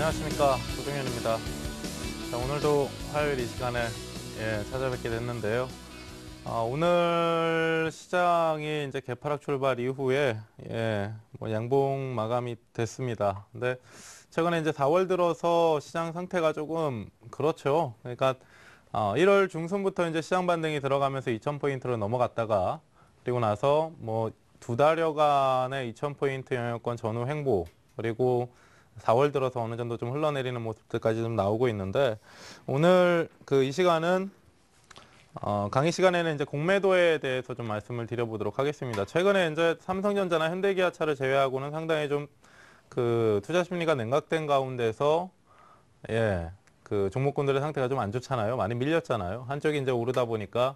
안녕하십니까 조정현입니다 자, 오늘도 화요일 이 시간에 예, 찾아뵙게 됐는데요. 아, 오늘 시장이 이제 개파락 출발 이후에 예, 뭐 양봉 마감이 됐습니다. 근데 최근에 이제 4월 들어서 시장 상태가 조금 그렇죠. 그러니까 아, 1월 중순부터 이제 시장 반등이 들어가면서 2,000포인트로 넘어갔다가 그리고 나서 뭐 두 달여간의 2,000포인트 영역권 전후 행보 그리고 4월 들어서 어느 정도 좀 흘러내리는 모습들까지 좀 나오고 있는데 오늘 그 이 시간은 어, 강의 시간에는 이제 공매도에 대해서 좀 말씀을 드려보도록 하겠습니다. 최근에 이제 삼성전자나 현대기아차를 제외하고는 상당히 좀 그 투자 심리가 냉각된 가운데서 예, 그 종목군들의 상태가 좀 안 좋잖아요. 많이 밀렸잖아요. 한쪽이 이제 오르다 보니까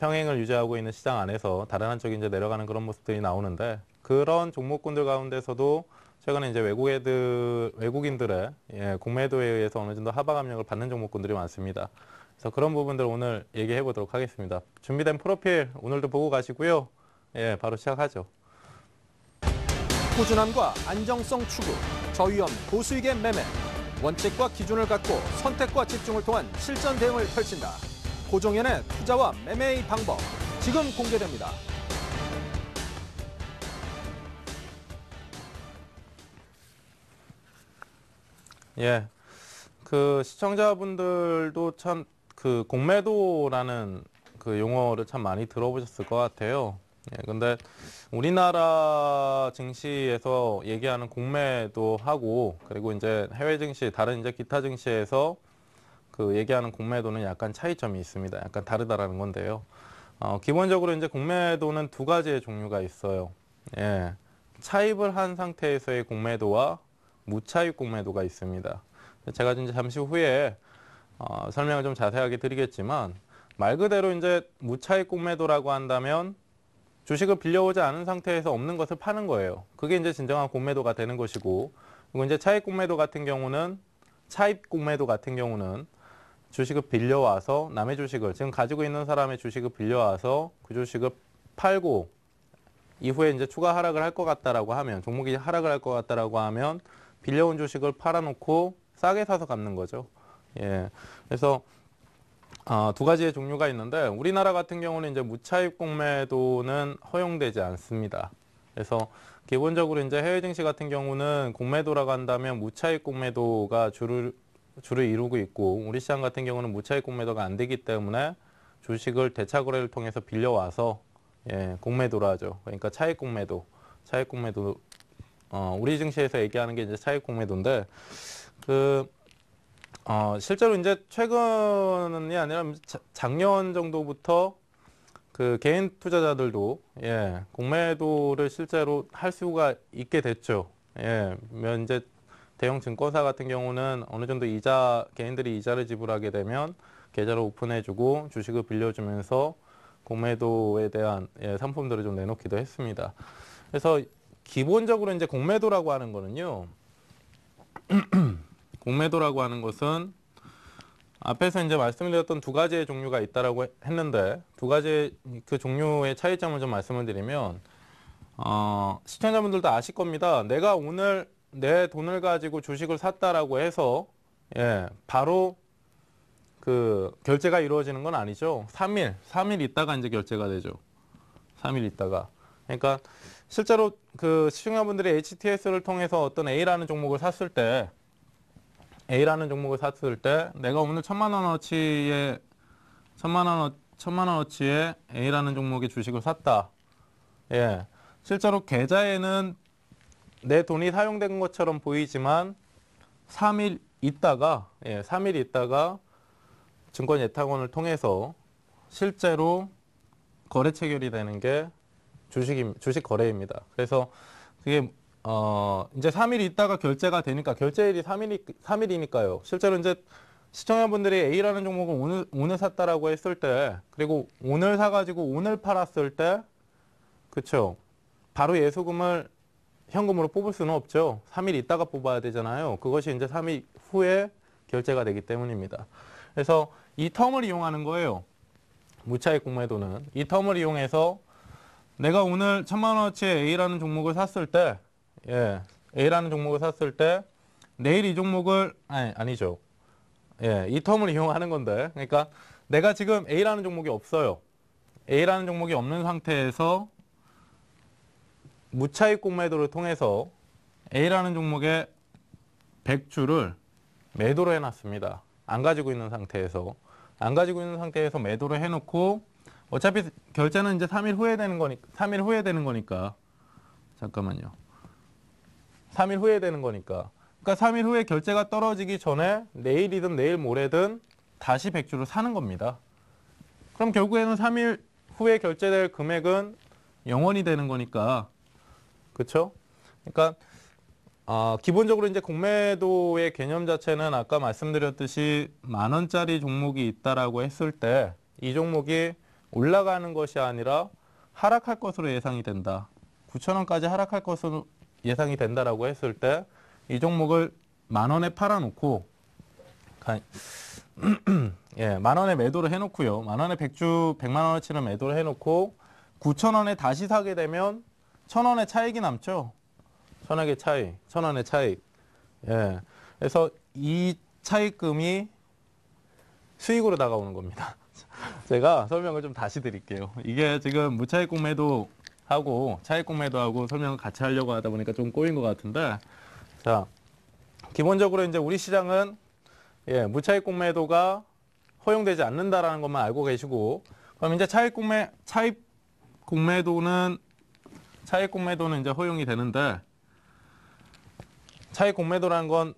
평행을 유지하고 있는 시장 안에서 다른 한쪽이 이제 내려가는 그런 모습들이 나오는데 그런 종목군들 가운데서도 최근에 이제 외국 애들, 외국인들의 예, 공매도에 의해서 어느 정도 하방 압력을 받는 종목군들이 많습니다. 그래서 그런 부분들 오늘 얘기해 보도록 하겠습니다. 준비된 프로필 오늘도 보고 가시고요. 예, 바로 시작하죠. 꾸준함과 안정성 추구, 저위험 보수익의 매매, 원칙과 기준을 갖고 선택과 집중을 통한 실전 대응을 펼친다. 고종현의 투자와 매매의 방법, 지금 공개됩니다. 예. 그 시청자분들도 참 그 공매도라는 그 용어를 참 많이 들어보셨을 것 같아요. 예, 근데 우리나라 증시에서 얘기하는 공매도 하고 그리고 이제 해외 증시 다른 이제 기타 증시에서 그 얘기하는 공매도는 약간 차이점이 있습니다. 약간 다르다라는 건데요. 어, 기본적으로 이제 공매도는 두 가지의 종류가 있어요. 예. 차입을 한 상태에서의 공매도와 무차익 공매도가 있습니다. 제가 이제 잠시 후에 어, 설명을 좀 자세하게 드리겠지만 말 그대로 이제 무차익 공매도라고 한다면 주식을 빌려오지 않은 상태에서 없는 것을 파는 거예요. 그게 이제 진정한 공매도가 되는 것이고 그리고 이제 차익 공매도 같은 경우는 차입 공매도 같은 경우는 주식을 빌려와서 남의 주식을 지금 가지고 있는 사람의 주식을 빌려와서 그 주식을 팔고 이후에 이제 추가 하락을 할 것 같다라고 하면 종목이 하락을 할 것 같다라고 하면 빌려온 주식을 팔아놓고 싸게 사서 갚는 거죠. 예. 그래서 아, 두 가지의 종류가 있는데 우리나라 같은 경우는 이제 무차입 공매도는 허용되지 않습니다. 그래서 기본적으로 이제 해외 증시 같은 경우는 공매도라고 한다면 무차입 공매도가 주를 주를 이루고 있고 우리 시장 같은 경우는 무차입 공매도가 안 되기 때문에 주식을 대차 거래를 통해서 빌려와서 예, 공매도라 하죠. 그러니까 차익 공매도, 차익 공매도 어, 우리 증시에서 얘기하는 게 이제 차익 공매도인데 그 어, 실제로 이제 최근이 아니라 작년 정도부터 그 개인 투자자들도 예, 공매도를 실제로 할 수가 있게 됐죠. 예, 이제 대형 증권사 같은 경우는 어느 정도 이자 개인들이 이자를 지불하게 되면 계좌를 오픈해주고 주식을 빌려주면서 공매도에 대한 예, 상품들을 좀 내놓기도 했습니다. 그래서 기본적으로 이제 공매도라고 하는 거는요. 공매도라고 하는 것은 앞에서 이제 말씀드렸던 두 가지의 종류가 있다라고 했는데 두 가지 그 종류의 차이점을 좀 말씀을 드리면 어, 시청자분들도 아실 겁니다. 내가 오늘 내 돈을 가지고 주식을 샀다라고 해서 예, 바로 그 결제가 이루어지는 건 아니죠. 3일, 3일 있다가 이제 결제가 되죠. 3일 있다가. 그러니까 실제로 그 시청자분들이 HTS를 통해서 어떤 A라는 종목을 샀을 때 A라는 종목을 샀을 때 내가 오늘 천만 원어치에 천만 원 천만 원어치에 A라는 종목의 주식을 샀다. 예. 실제로 계좌에는 내 돈이 사용된 것처럼 보이지만 3일 있다가 예, 3일 있다가 증권 예탁원을 통해서 실제로 거래 체결이 되는 게 주식 주식 거래입니다. 그래서 그게 어 이제 3일 있다가 결제가 되니까 결제일이 3일 3일이니까요. 실제로 이제 시청자분들이 A라는 종목을 오늘 오늘 샀다라고 했을 때 그리고 오늘 사가지고 오늘 팔았을 때 그쵸 바로 예수금을 현금으로 뽑을 수는 없죠. 3일 있다가 뽑아야 되잖아요. 그것이 이제 3일 후에 결제가 되기 때문입니다. 그래서 이 텀을 이용하는 거예요. 무차익 공매도는 이 텀을 이용해서 내가 오늘 천만 원어치의 A라는 종목을 샀을 때, 예, A라는 종목을 샀을 때 내일 이 종목을 아니 아니죠. 예, 이 텀을 이용하는 건데, 그러니까 내가 지금 A라는 종목이 없어요. A라는 종목이 없는 상태에서 무차익 공매도를 통해서 A라는 종목의 100주를 매도를 해놨습니다. 안 가지고 있는 상태에서 안 가지고 있는 상태에서 매도를 해놓고 어차피 결제는 이제 3일 후에 되는 거니까 3일 후에 되는 거니까 잠깐만요. 3일 후에 되는 거니까. 그러니까 3일 후에 결제가 떨어지기 전에 내일이든 내일 모레든 다시 백주를 사는 겁니다. 그럼 결국에는 3일 후에 결제될 금액은 0원이 되는 거니까 그렇죠? 그러니까 어, 기본적으로 이제 공매도의 개념 자체는 아까 말씀드렸듯이 만 원짜리 종목이 있다라고 했을 때 이 종목이 올라가는 것이 아니라 하락할 것으로 예상이 된다. 9천원까지 하락할 것으로 예상이 된다라고 했을 때 이 종목을 만 원에 팔아놓고 예, 만 원에 매도를 해놓고요. 만 원에 백주 100만 원어치를 매도를 해놓고 9천 원에 다시 사게 되면 천 원의 차익이 남죠. 천 원의 차익, 천 원의 차익. 예, 그래서 이 차익금이 수익으로 다가오는 겁니다. 제가 설명을 좀 다시 드릴게요. 이게 지금 무차익 공매도 하고 차익 공매도 하고 설명을 같이 하려고 하다 보니까 좀 꼬인 것 같은데 자 기본적으로 이제 우리 시장은 예 무차익 공매도가 허용되지 않는다라는 것만 알고 계시고 그럼 이제 차익 공매 차익 공매도는 차익 공매도는 이제 허용이 되는데 차익 공매도라는 건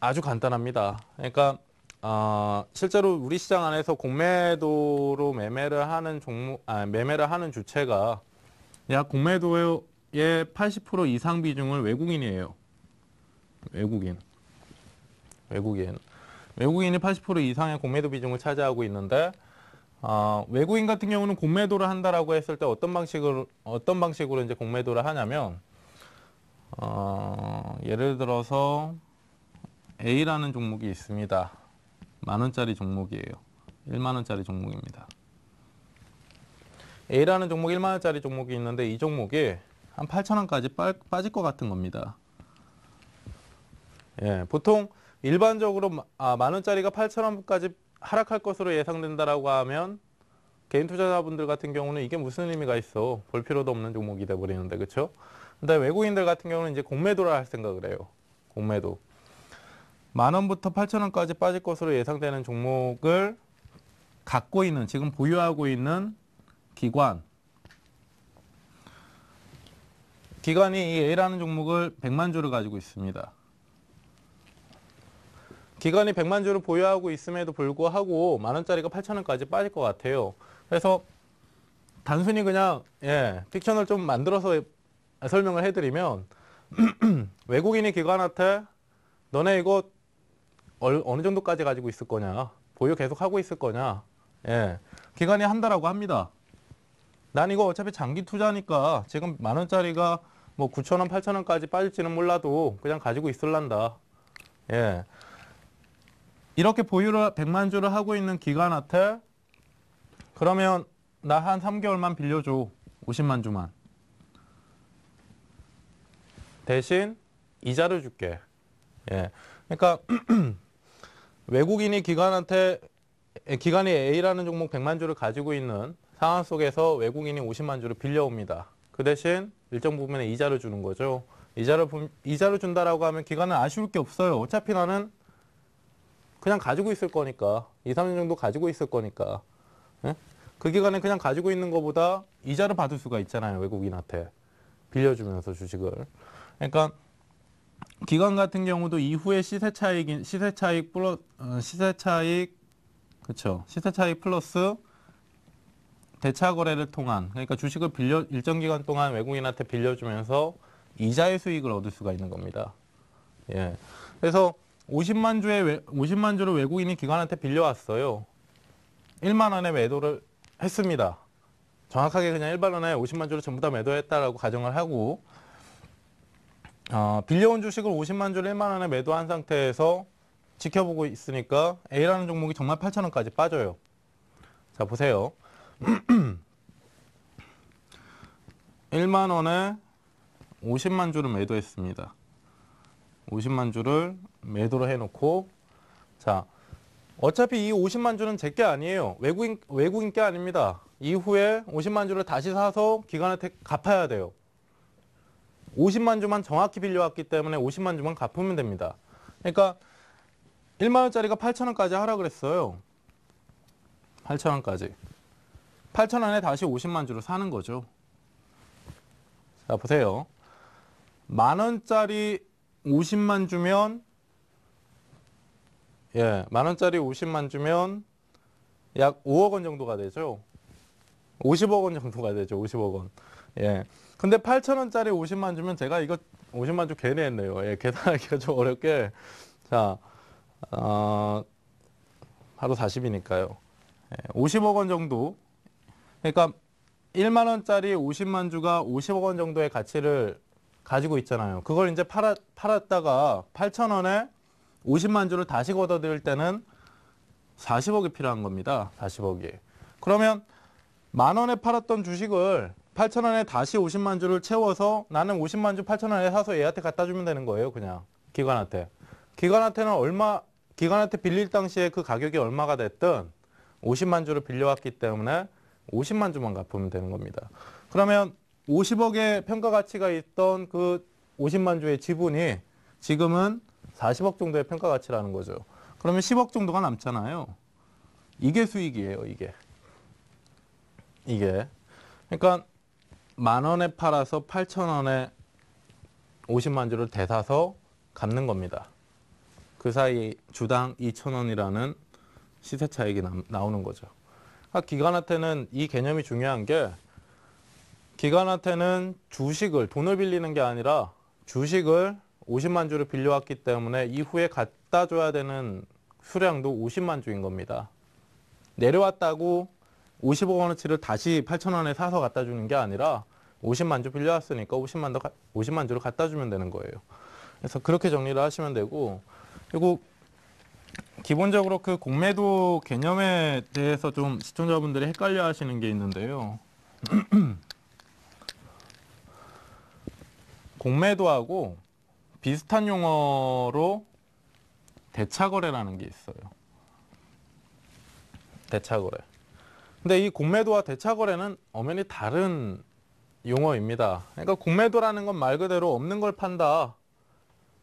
아주 간단합니다. 그러니까 어, 실제로 우리 시장 안에서 공매도로 매매를 하는 종목, 아, 매매를 하는 주체가 약 공매도의 80% 이상 비중을 외국인이에요. 외국인. 외국인. 외국인이 80% 이상의 공매도 비중을 차지하고 있는데 어, 외국인 같은 경우는 공매도를 한다라고 했을 때 어떤 방식으로 어떤 방식으로 이제 공매도를 하냐면 어, 예를 들어서 A라는 종목이 있습니다. 만원짜리 종목이에요. 1만원짜리 종목입니다. A라는 종목 1만원짜리 종목이 있는데 이 종목이 한 8천원까지 빠질 것 같은 겁니다. 예, 보통 일반적으로 아, 만원짜리가 8천원까지 하락할 것으로 예상된다라고 하면 개인 투자자분들 같은 경우는 이게 무슨 의미가 있어 볼 필요도 없는 종목이 돼버리는데 그렇죠? 근데 외국인들 같은 경우는 이제 공매도라 할 생각을 해요. 공매도. 만 원부터 8천 원까지 빠질 것으로 예상되는 종목을 갖고 있는 지금 보유하고 있는 기관 기관이 이 A라는 종목을 100만 주를 가지고 있습니다. 기관이 100만 주를 보유하고 있음에도 불구하고 만 원짜리가 8천 원까지 빠질 것 같아요. 그래서 단순히 그냥 예, 픽션을 좀 만들어서 설명을 해드리면 외국인이 기관한테 너네 이거 어느 정도까지 가지고 있을 거냐 보유 계속 하고 있을 거냐 예 기간이 한다라고 합니다 난 이거 어차피 장기 투자니까 지금 만 원짜리가 뭐 9천원 8천원까지 빠질지는 몰라도 그냥 가지고 있을란다 예 이렇게 보유를 100만 주를 하고 있는 기간한테 그러면 나 한 3개월만 빌려줘 50만 주만 대신 이자를 줄게 예 그러니까 외국인이 기관한테 기관이 A라는 종목 100만 주를 가지고 있는 상황 속에서 외국인이 50만 주를 빌려옵니다. 그 대신 일정 부분의 이자를 주는 거죠. 이자를 이자를 준다라고 하면 기관은 아쉬울 게 없어요. 어차피 나는 그냥 가지고 있을 거니까 2, 3년 정도 가지고 있을 거니까 예? 그 기간에 그냥 가지고 있는 것보다 이자를 받을 수가 있잖아요 외국인한테 빌려주면서 주식을 그러니까 기관 같은 경우도 이후에 시세 차익인 시세 차익 플러 어, 시세 차익 그렇죠. 시세 차익 플러스 대차 거래를 통한 그러니까 주식을 빌려 일정 기간 동안 외국인한테 빌려주면서 이자의 수익을 얻을 수가 있는 겁니다. 예. 그래서 50만 주에 외, 50만 주를 외국인이 기관한테 빌려왔어요. 1만 원에 매도를 했습니다. 정확하게 그냥 1만 원에 50만 주를 전부 다 매도했다라고 가정을 하고 어, 빌려온 주식을 50만 주를 1만 원에 매도한 상태에서 지켜보고 있으니까 A라는 종목이 정말 8천 원까지 빠져요. 자 보세요. 1만 원에 50만 주를 매도했습니다. 50만 주를 매도를 해놓고 자 어차피 이 50만 주는 제게 아니에요. 외국인 외국인 게 아닙니다. 이후에 50만 주를 다시 사서 기간을 갚아야 돼요. 50만 주만 정확히 빌려왔기 때문에 50만 주만 갚으면 됩니다. 그러니까 1만 원짜리가 8천 원까지 하라 그랬어요. 8천 원까지. 8천 원에 다시 50만 주로 사는 거죠. 자 보세요. 만 원짜리 50만 주면 예, 만 원짜리 50만 주면 약 5억 원 정도가 되죠. 50억 원 정도가 되죠. 50억 원. 예. 근데 8천원짜리 50만 주면 제가 이거 50만 주 괜히 했네요. 예, 계산하기가 좀 어렵게. 자, 어, 바로 40이니까요. 예, 50억 원 정도. 그러니까 1만 원짜리 50만 주가 50억 원 정도의 가치를 가지고 있잖아요. 그걸 이제 팔아, 팔았다가 8 0원에 50만 주를 다시 걷어들일 때는 40억이 필요한 겁니다. 40억이. 그러면 만 원에 팔았던 주식을 8천 원에 다시 50만 주를 채워서 나는 50만 주 8천 원에 사서 얘한테 갖다 주면 되는 거예요. 그냥 기관한테. 기관한테는 얼마 기관한테 빌릴 당시에 그 가격이 얼마가 됐든 50만 주를 빌려왔기 때문에 50만 주만 갚으면 되는 겁니다. 그러면 50억의 평가 가치가 있던 그 50만 주의 지분이 지금은 40억 정도의 평가 가치라는 거죠. 그러면 10억 정도가 남잖아요. 이게 수익이에요, 이게. 이게. 그러니까 만 원에 팔아서 8천 원에 50만 주를 대사서 갚는 겁니다. 그 사이 주당 2천 원이라는 시세 차익이 나, 오는 거죠. 그러니까 기관한테는 이 개념이 중요한 게 기관한테는 주식을 돈을 빌리는 게 아니라 주식을 50만 주를 빌려왔기 때문에 이후에 갖다 줘야 되는 수량도 50만 주인 겁니다. 내려왔다고 55만 원치를 어 다시 8천 원에 사서 갖다 주는 게 아니라 50만 주 빌려왔으니까 50만 더 50만 주를 갖다 주면 되는 거예요. 그래서 그렇게 정리를 하시면 되고 그리고 기본적으로 그 공매도 개념에 대해서 좀 시청자분들이 헷갈려 하시는 게 있는데요. 공매도하고 비슷한 용어로 대차거래라는 게 있어요. 대차거래. 근데 이 공매도와 대차거래는 엄연히 다른 용어입니다. 그러니까 공매도라는 건 말 그대로 없는 걸 판다.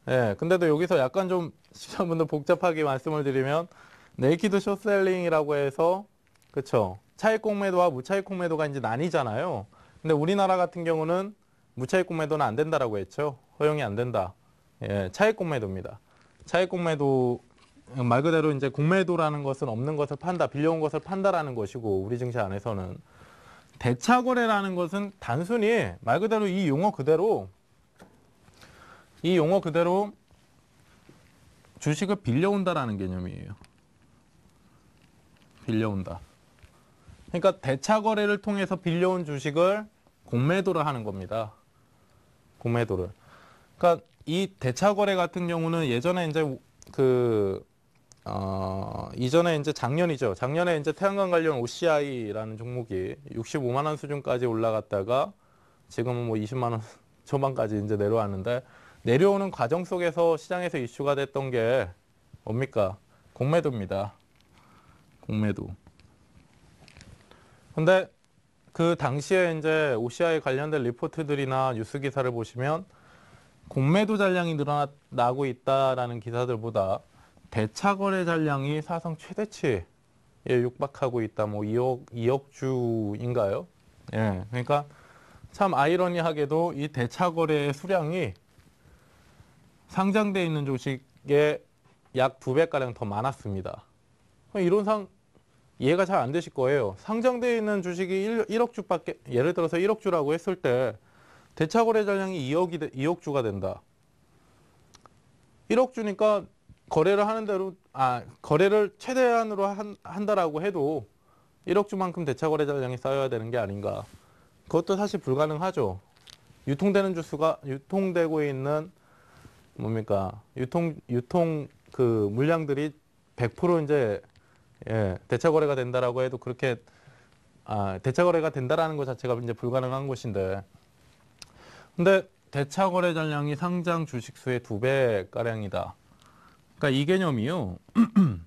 예, 근데도 여기서 약간 좀 시청자분들 복잡하게 말씀을 드리면 네이키드 쇼셀링이라고 해서 그쵸 차익 공매도와 무차익 공매도가 이제 나뉘잖아요. 근데 우리나라 같은 경우는 무차익 공매도는 안 된다라고 했죠. 허용이 안 된다. 예, 차익 공매도입니다. 차익 공매도 말 그대로 이제 공매도라는 것은 없는 것을 판다, 빌려온 것을 판다라는 것이고 우리 증시 안에서는 대차 거래라는 것은 단순히 말 그대로 이 용어 그대로 이 용어 그대로 주식을 빌려온다라는 개념이에요. 빌려온다. 그러니까 대차 거래를 통해서 빌려온 주식을 공매도를 하는 겁니다. 공매도를. 그러니까 이 대차 거래 같은 경우는 예전에 이제 그 어, 이전에 이제 작년이죠. 작년에 이제 태양광 관련 OCI라는 종목이 65만 원 수준까지 올라갔다가 지금은 뭐 20만 원 초반까지 이제 내려왔는데 내려오는 과정 속에서 시장에서 이슈가 됐던 게 뭡니까? 공매도입니다. 공매도. 근데 그 당시에 이제 OCI 관련된 리포트들이나 뉴스 기사를 보시면 공매도 잔량이 늘어나고 있다라는 기사들보다 대차 거래 잔량이 사상 최대치에 육박하고 있다. 뭐 2억 2억 주인가요? 예. 그러니까 참 아이러니하게도 이 대차 거래의 수량이 상장돼 있는 주식의 약두배 가량 더 많았습니다. 뭐 이론상 이해가 잘 안 되실 거예요. 상장돼 있는 주식이 1, 억 주밖에 예를 들어서 1억 주라고 했을 때 대차 거래 잔량이 2억이 2억 주가 된다. 1억 주니까 거래를 하는 대로 아 거래를 최대한으로 한, 한다라고 해도 1억 주만큼 대차 거래 잔량이 쌓여야 되는 게 아닌가. 그것도 사실 불가능하죠. 유통되는 주수가 유통되고 있는 뭡니까 유통 유통 그 물량들이 100% 이제 예, 대차 거래가 된다라고 해도 그렇게 아, 대차 거래가 된다라는 것 자체가 이제 불가능한 것인데. 근데 대차 거래 잔량이 상장 주식 수의 두 배 가량이다. 그러니까 이 개념이요.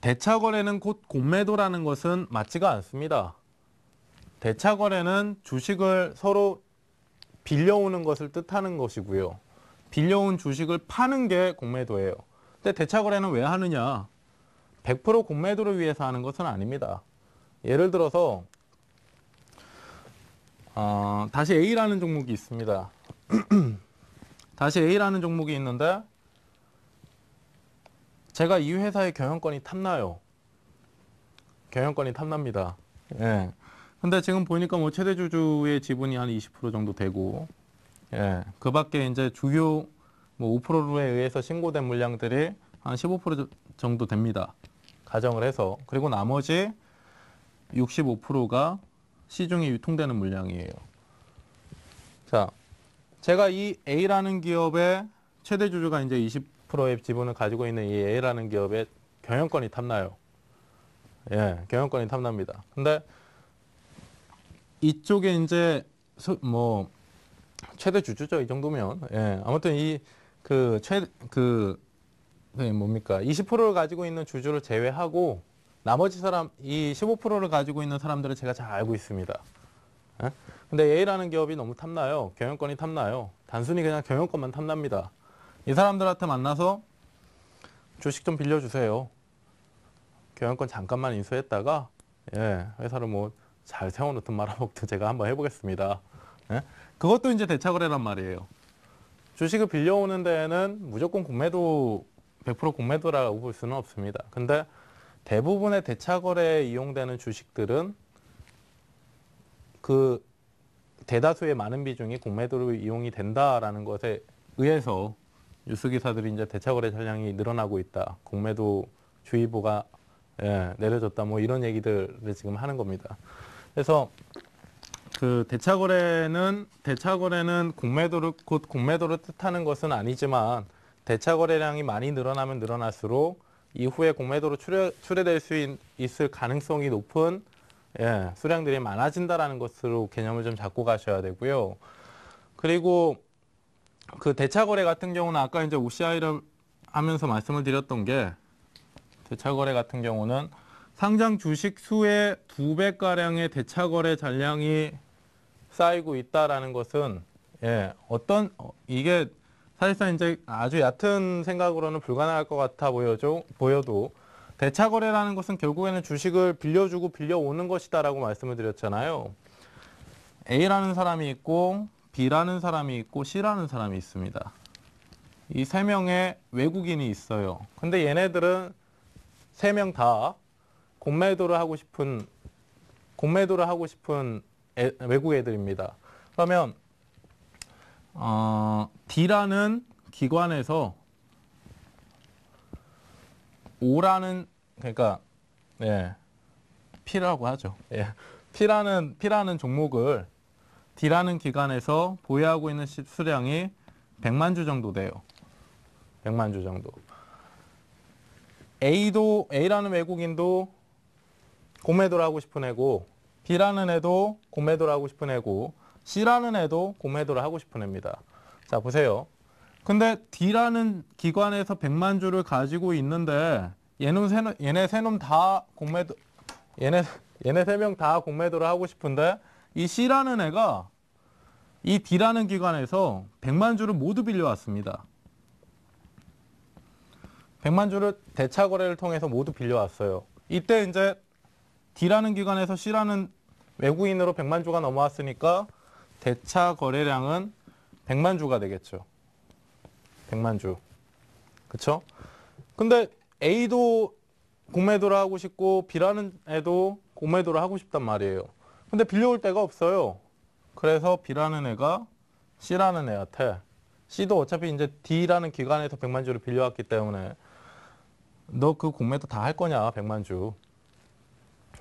대차 거래는 곧 공매도라는 것은 맞지가 않습니다. 대차 거래는 주식을 서로 빌려오는 것을 뜻하는 것이고요. 빌려온 주식을 파는 게 공매도예요. 근데 대차 거래는 왜 하느냐? 100% 공매도를 위해서 하는 것은 아닙니다. 예를 들어서 어, 다시 A라는 종목이 있습니다. 다시 A라는 종목이 있는데 제가 이 회사의 경영권이 탐나요. 경영권이 탐납니다. 예. 근데 지금 보니까 뭐 최대주주의 지분이 한 20% 정도 되고, 예. 그 밖에 이제 주요 뭐 5%에 의해서 신고된 물량들이 한 15% 정도 됩니다. 가정을 해서. 그리고 나머지 65%가 시중에 유통되는 물량이에요. 자, 제가 이 A라는 기업의 최대 주주가 이제 10%의 지분을 가지고 있는 이 A라는 기업의 경영권이 탐나요. 예, 경영권이 탐납니다. 근데 이쪽에 이제 뭐 최대 주주죠. 이 정도면. 예, 아무튼 이 그 최그 그, 네, 뭡니까? 20%를 가지고 있는 주주를 제외하고 나머지 사람 이 15%를 가지고 있는 사람들을 제가 잘 알고 있습니다. 예? 근데 A라는 기업이 너무 탐나요. 경영권이 탐나요. 단순히 그냥 경영권만 탐납니다. 이 사람들한테 만나서 주식 좀 빌려주세요. 경영권 잠깐만 인수했다가 예, 회사를 뭐 잘 세워놓든 말아먹든 제가 한번 해보겠습니다. 예? 그것도 이제 대차거래란 말이에요. 주식을 빌려오는 데에는 무조건 공매도 100% 공매도라고 볼 수는 없습니다. 근데 대부분의 대차거래에 이용되는 주식들은 그 대다수의 많은 비중이 공매도로 이용이 된다라는 것에 의해서 뉴스 기사들이 이제 대차 거래 차량이 늘어나고 있다. 공매도 주의보가 예, 내려졌다. 뭐 이런 얘기들을 지금 하는 겁니다. 그래서 그 대차 거래는 대차 거래는 공매도를 곧 공매도를 뜻하는 것은 아니지만 대차 거래량이 많이 늘어나면 늘어날수록 이후에 공매도로 출해, 출해될 수 있, 있을 가능성이 높은 예, 수량들이 많아진다라는 것으로 개념을 좀 잡고 가셔야 되고요. 그리고 그 대차 거래 같은 경우는 아까 이제 OCI를 하면서 말씀을 드렸던 게 대차 거래 같은 경우는 상장 주식 수의 두 배가량의 대차 거래 잔량이 쌓이고 있다라는 것은 예, 어떤 어, 이게 사실상 이제 아주 얕은 생각으로는 불가능할 것 같아 보여죠, 보여도 대차 거래라는 것은 결국에는 주식을 빌려주고 빌려오는 것이다라고 말씀을 드렸잖아요. A라는 사람이 있고 B라는 사람이 있고 C라는 사람이 있습니다. 이 세 명의 외국인이 있어요. 근데 얘네들은 세 명 다 공매도를 하고 싶은 공매도를 하고 싶은 애, 외국 애들입니다. 그러면 어, D라는 기관에서 O라는 그러니까 예, P라고 하죠. 예, P라는 P라는 종목을 D라는 기관에서 보유하고 있는 수량이 100만 주 정도 돼요. 100만 주 정도. A도 A라는 외국인도 공매도를 하고 싶은 애고 B라는 애도 공매도를 하고 싶은 애고 C라는 애도 공매도를 하고 싶은 애입니다. 자 보세요. 근데 D라는 기관에서 100만 주를 가지고 있는데 얘는 세, 얘네 세 놈 다 공매도 얘네 얘네 세 명 다 공매도를 하고 싶은데 이 C라는 애가 이 D라는 기관에서 100만 주를 모두 빌려왔습니다. 100만 주를 대차 거래를 통해서 모두 빌려왔어요. 이때 이제 D라는 기관에서 C라는 외국인으로 100만 주가 넘어왔으니까 대차 거래량은 100만 주가 되겠죠. 100만 주. 그쵸? 근데 A도 공매도를 하고 싶고 B라는 애도 공매도를 하고 싶단 말이에요. 근데 빌려올 데가 없어요. 그래서 B라는 애가 C라는 애한테 C도 어차피 이제 D라는 기관에서 100만 주를 빌려왔기 때문에 너 그 공매도 다 할 거냐 100만 주.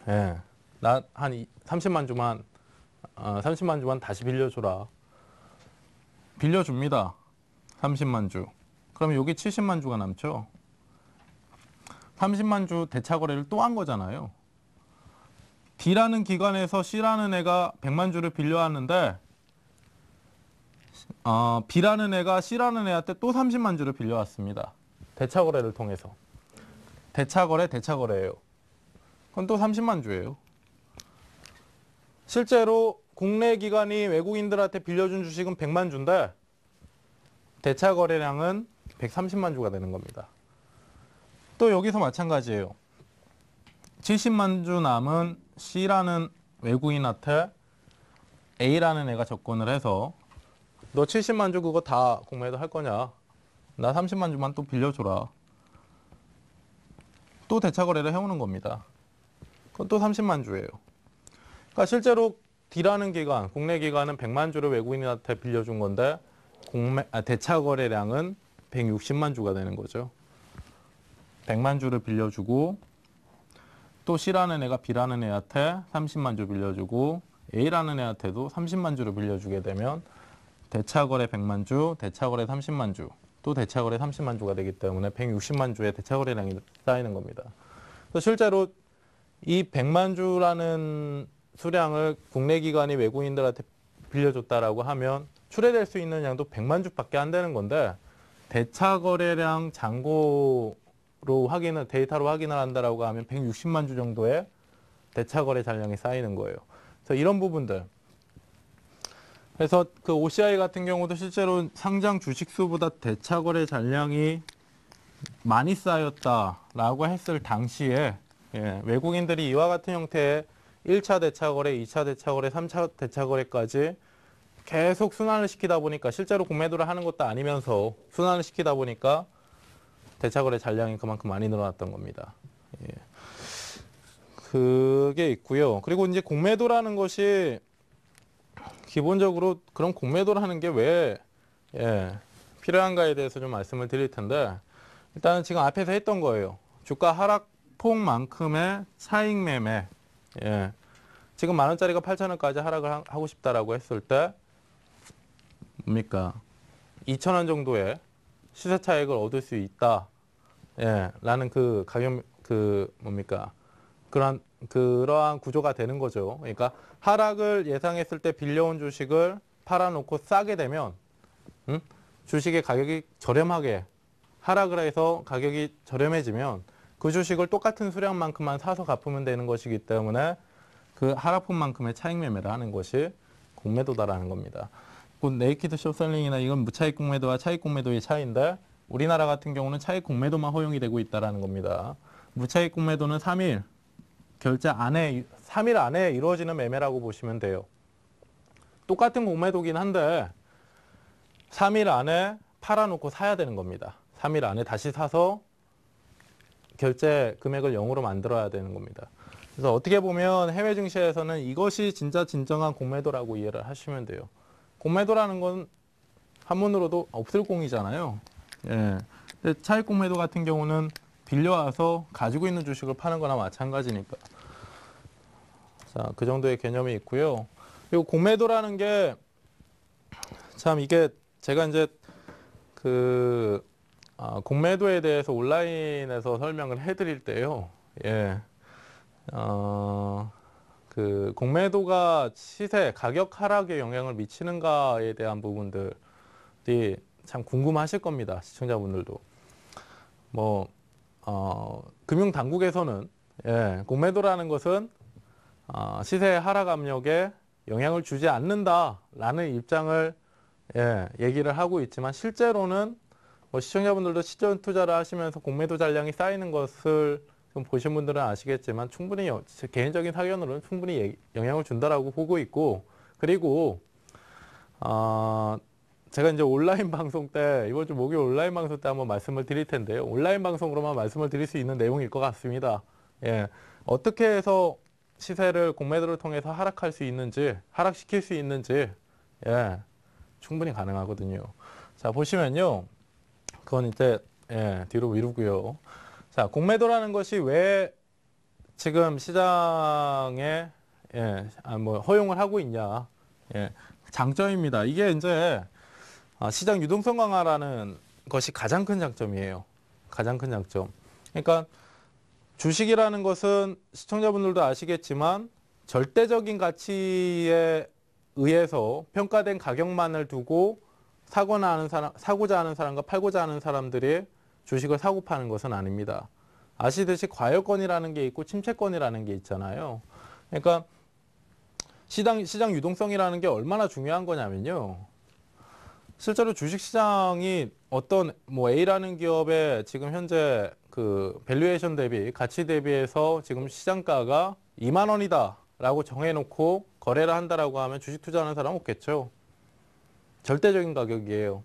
예. 나 한 30만 주만 어, 30만 주만 다시 빌려줘라. 빌려줍니다. 30만 주. 그럼 여기 70만 주가 남죠. 30만 주 대차 거래를 또 한 거잖아요. D라는 기관에서 C라는 애가 100만 주를 빌려 왔는데 어, B라는 애가 C라는 애한테 또 30만 주를 빌려 왔습니다. 대차 거래를 통해서. 대차 거래, 대차 거래예요. 그건 또 30만 주예요. 실제로 국내 기관이 외국인들한테 빌려준 주식은 100만 주인데 대차 거래량은 130만 주가 되는 겁니다. 또 여기서 마찬가지예요. 70만 주 남은 C라는 외국인한테 A라는 애가 접근을 해서 너 70만 주 그거 다 공매도 할 거냐? 나 30만 주만 또 빌려줘라. 또 대차 거래를 해오는 겁니다. 그건 또 30만 주예요. 그러니까 실제로 D라는 기관, 국내 기관은 100만 주를 외국인한테 빌려준 건데 공매, 아, 대차 거래량은 160만 주가 되는 거죠. 100만 주를 빌려주고 또 C라는 애가 B라는 애한테 30만 주 빌려주고 A라는 애한테도 30만 주를 빌려주게 되면 대차거래 100만 주, 대차거래 30만 주, 또 대차거래 30만 주가 되기 때문에 160만 주의 대차거래량이 쌓이는 겁니다. 그래서 실제로 이 100만 주라는 수량을 국내 기관이 외국인들한테 빌려줬다라고 하면 출해될 수 있는 양도 100만 주밖에 안 되는 건데 대차거래량 잔고 로 확인을 데이터로 확인을 한다라고 하면 160만 주 정도의 대차 거래 잔량이 쌓이는 거예요. 그래서 이런 부분들. 그래서 그 OCI 같은 경우도 실제로 상장 주식 수보다 대차 거래 잔량이 많이 쌓였다라고 했을 당시에 예, 외국인들이 이와 같은 형태의 1차 대차 거래, 2차 대차 거래, 3차 대차 거래까지 계속 순환을 시키다 보니까 실제로 공매도를 하는 것도 아니면서 순환을 시키다 보니까 대차거래 잔량이 그만큼 많이 늘어났던 겁니다. 예. 그게 있고요. 그리고 이제 공매도라는 것이 기본적으로 그런 공매도라는 게왜 예, 필요한가에 대해서 좀 말씀을 드릴 텐데 일단은 지금 앞에서 했던 거예요. 주가 하락폭만큼의 차익 매매. 예. 지금 만 원짜리가 8천 원까지 하락을 하고 싶다라고 했을 때 뭡니까? 2천 원 정도의 시세 차익을 얻을 수 있다. 예, 라는 그 가격 그 뭡니까? 그러 그러한 구조가 되는 거죠. 그러니까 하락을 예상했을 때 빌려온 주식을 팔아놓고 싸게 되면 음? 주식의 가격이 저렴하게 하락을 해서 가격이 저렴해지면 그 주식을 똑같은 수량만큼만 사서 갚으면 되는 것이기 때문에 그 하락분만큼의 차익 매매를 하는 것이 공매도다라는 겁니다. 곧 네이키드 쇼셀링이나 이건 무차익 공매도와 차익 공매도의 차이인데 우리나라 같은 경우는 차익 공매도만 허용이 되고 있다라는 겁니다. 무차익 공매도는 3일 결제 안에 3일 안에 이루어지는 매매라고 보시면 돼요. 똑같은 공매도긴 한데 3일 안에 팔아놓고 사야 되는 겁니다. 3일 안에 다시 사서 결제 금액을 0으로 만들어야 되는 겁니다. 그래서 어떻게 보면 해외 증시에서는 이것이 진짜 진정한 공매도라고 이해를 하시면 돼요. 공매도라는 건 한문으로도 없을 공이잖아요. 예. 차익 공매도 같은 경우는 빌려와서 가지고 있는 주식을 파는 거나 마찬가지니까. 자, 그 정도의 개념이 있고요. 그리고 공매도라는 게 참 이게 제가 이제 그 아, 공매도에 대해서 온라인에서 설명을 해드릴 때요. 예. 어, 그 공매도가 시세 가격 하락에 영향을 미치는가에 대한 부분들이 참 궁금하실 겁니다 시청자분들도 뭐 어, 금융 당국에서는 예, 공매도라는 것은 어, 시세 하락 압력에 영향을 주지 않는다라는 입장을 예, 얘기를 하고 있지만 실제로는 뭐 시청자분들도 시전 투자를 하시면서 공매도 잔량이 쌓이는 것을 그럼 보신 분들은 아시겠지만 충분히 개인적인 사견으로는 충분히 예, 영향을 준다라고 보고 있고 그리고 어, 제가 이제 온라인 방송 때 이번 주 목요일 온라인 방송 때 한번 말씀을 드릴 텐데요. 온라인 방송으로만 말씀을 드릴 수 있는 내용일 것 같습니다. 예. 어떻게 해서 시세를 공매도를 통해서 하락할 수 있는지, 하락시킬 수 있는지 예. 충분히 가능하거든요. 자, 보시면요. 그건 이제 예, 뒤로 미루고요. 자, 공매도라는 것이 왜 지금 시장에 예, 아, 뭐 허용을 하고 있냐. 예, 장점입니다. 이게 이제 아, 시장 유동성 강화라는 것이 가장 큰 장점이에요. 가장 큰 장점. 그러니까 주식이라는 것은 시청자분들도 아시겠지만 절대적인 가치에 의해서 평가된 가격만을 두고 사거나 하는 사람, 사고자 하는 사람과 팔고자 하는 사람들이 주식을 사고 파는 것은 아닙니다. 아시듯이 과열권이라는 게 있고 침체권이라는 게 있잖아요. 그러니까 시장, 시장 유동성이라는 게 얼마나 중요한 거냐면요. 실제로 주식시장이 어떤 뭐 A라는 기업의 지금 현재 그 밸류에이션 대비 가치 대비해서 지금 시장가가 2만 원이다라고 정해놓고 거래를 한다라고 하면 주식 투자하는 사람 없겠죠. 절대적인 가격이에요.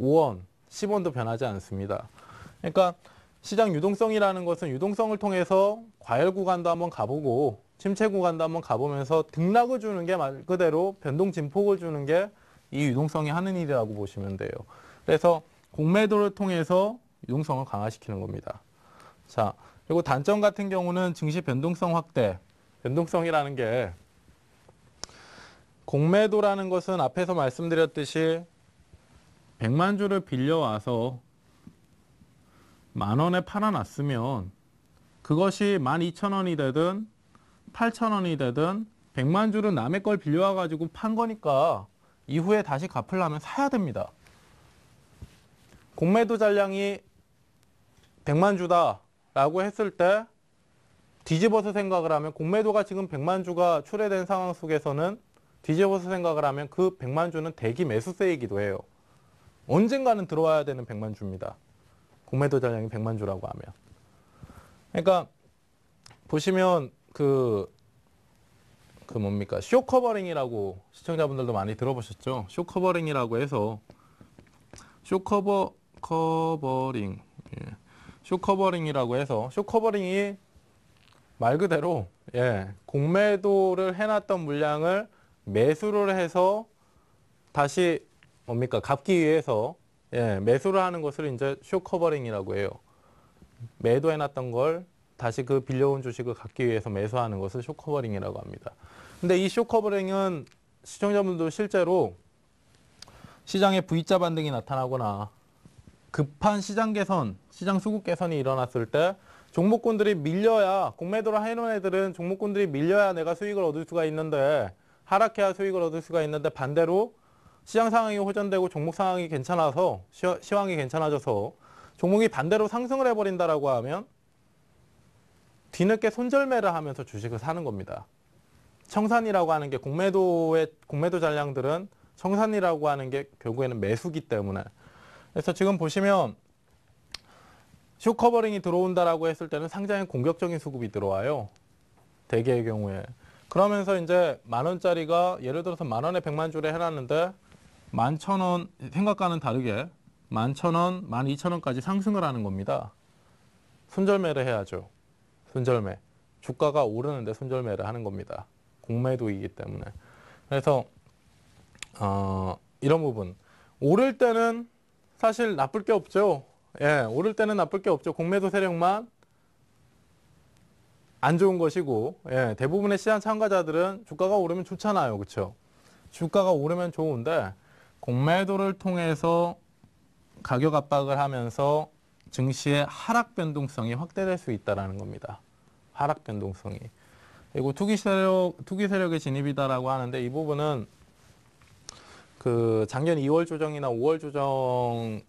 5원, 10원도 변하지 않습니다. 그러니까 시장 유동성이라는 것은 유동성을 통해서 과열 구간도 한번 가보고 침체 구간도 한번 가보면서 등락을 주는 게 말 그대로 변동 진폭을 주는 게 이 유동성이 하는 일이라고 보시면 돼요. 그래서 공매도를 통해서 유동성을 강화시키는 겁니다. 자, 그리고 단점 같은 경우는 증시 변동성 확대. 변동성이라는 게 공매도라는 것은 앞에서 말씀드렸듯이 100만 주를 빌려와서 만 원에 팔아놨으면 그것이 12,000원이 되든 8,000원이 되든 100만 주를 남의 걸 빌려와가지고 판 거니까 이후에 다시 갚으려면 사야 됩니다. 공매도 잔량이 100만 주다 라고 했을 때 뒤집어서 생각을 하면 공매도가 지금 100만 주가 출해된 상황 속에서는 뒤집어서 생각을 하면 그 100만 주는 대기 매수세이기도 해요. 언젠가는 들어와야 되는 100만 주입니다. 공매도 잔량이 100만 주라고 하면. 그러니까 보시면 그, 그 뭡니까? 쇼 커버링이라고 시청자분들도 많이 들어보셨죠? 쇼 커버링이라고 해서 쇼 커버, 커버링. 예. 쇼 커버링이라고 해서 쇼 커버링이 말 그대로 예, 공매도를 해놨던 물량을 매수를 해서 다시 뭡니까 갚기 위해서 예, 매수를 하는 것을 이제 쇼커버링이라고 해요. 매도해놨던 걸 다시 그 빌려온 주식을 갚기 위해서 매수하는 것을 쇼커버링이라고 합니다. 근데 이 쇼커버링은 시청자분도 실제로 시장에 V자 반등이 나타나거나 급한 시장 개선, 시장 수급 개선이 일어났을 때 종목군들이 밀려야 공매도를 해놓은 애들은 종목군들이 밀려야 내가 수익을 얻을 수가 있는데 하락해야 수익을 얻을 수가 있는데 반대로 시장 상황이 호전되고 종목 상황이 괜찮아서 시황이 괜찮아져서 종목이 반대로 상승을 해버린다라고 하면 뒤늦게 손절매를 하면서 주식을 사는 겁니다. 청산이라고 하는 게 공매도의 공매도 잔량들은 청산이라고 하는 게 결국에는 매수기 때문에 그래서 지금 보시면 쇼커버링이 들어온다라고 했을 때는 상장에 공격적인 수급이 들어와요. 대개의 경우에. 그러면서 이제 만 원짜리가 예를 들어서 만 원에 백만 주를 해놨는데 11,000원 생각과는 다르게 11,000원, 12,000원까지 상승을 하는 겁니다. 손절매를 해야죠. 손절매. 주가가 오르는데 손절매를 하는 겁니다. 공매도이기 때문에. 그래서 어, 이런 부분. 오를 때는 사실 나쁠 게 없죠. 예, 오를 때는 나쁠 게 없죠. 공매도 세력만 안 좋은 것이고 예, 대부분의 시장 참가자들은 주가가 오르면 좋잖아요. 그렇죠? 주가가 오르면 좋은데 공매도를 통해서 가격 압박을 하면서 증시의 하락 변동성이 확대될 수 있다라는 겁니다. 하락 변동성이. 그리고 투기 세력 투기 세력의 진입이다라고 하는데 이 부분은 그 작년 2월 조정이나 5월 조정에서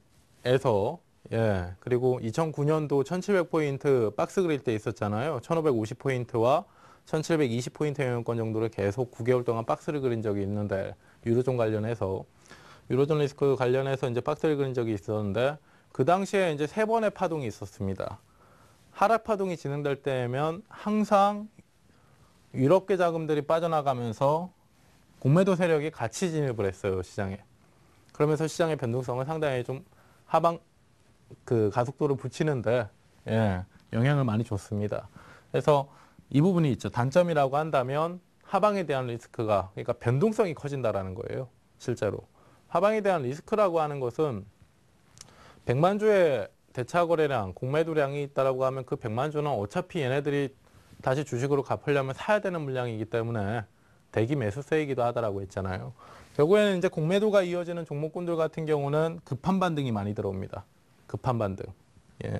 예. 그리고 2009년도 1700포인트 박스 그릴 때 있었잖아요. 1550포인트와 1720포인트 영역권 정도를 계속 9개월 동안 박스를 그린 적이 있는데 유로존 관련해서 유로존 리스크 그 관련해서 이제 박스를 그린 적이 있었는데 그 당시에 이제 세 번의 파동이 있었습니다. 하락 파동이 진행될 때면 항상 유럽계 자금들이 빠져나가면서 공매도 세력이 같이 진입을 했어요 시장에. 그러면서 시장의 변동성을 상당히 좀 하방 그 가속도를 붙이는데 예, 영향을 많이 줬습니다. 그래서 이 부분이 있죠. 단점이라고 한다면 하방에 대한 리스크가 그러니까 변동성이 커진다라는 거예요. 실제로. 하방에 대한 리스크라고 하는 것은 100만 주의 대차 거래량, 공매도량이 있다라고 하면 그 100만 주는 어차피 얘네들이 다시 주식으로 갚으려면 사야 되는 물량이기 때문에 대기 매수세이기도 하다라고 했잖아요. 결국에는 이제 공매도가 이어지는 종목군들 같은 경우는 급한 반등이 많이 들어옵니다. 급한 반등. 예.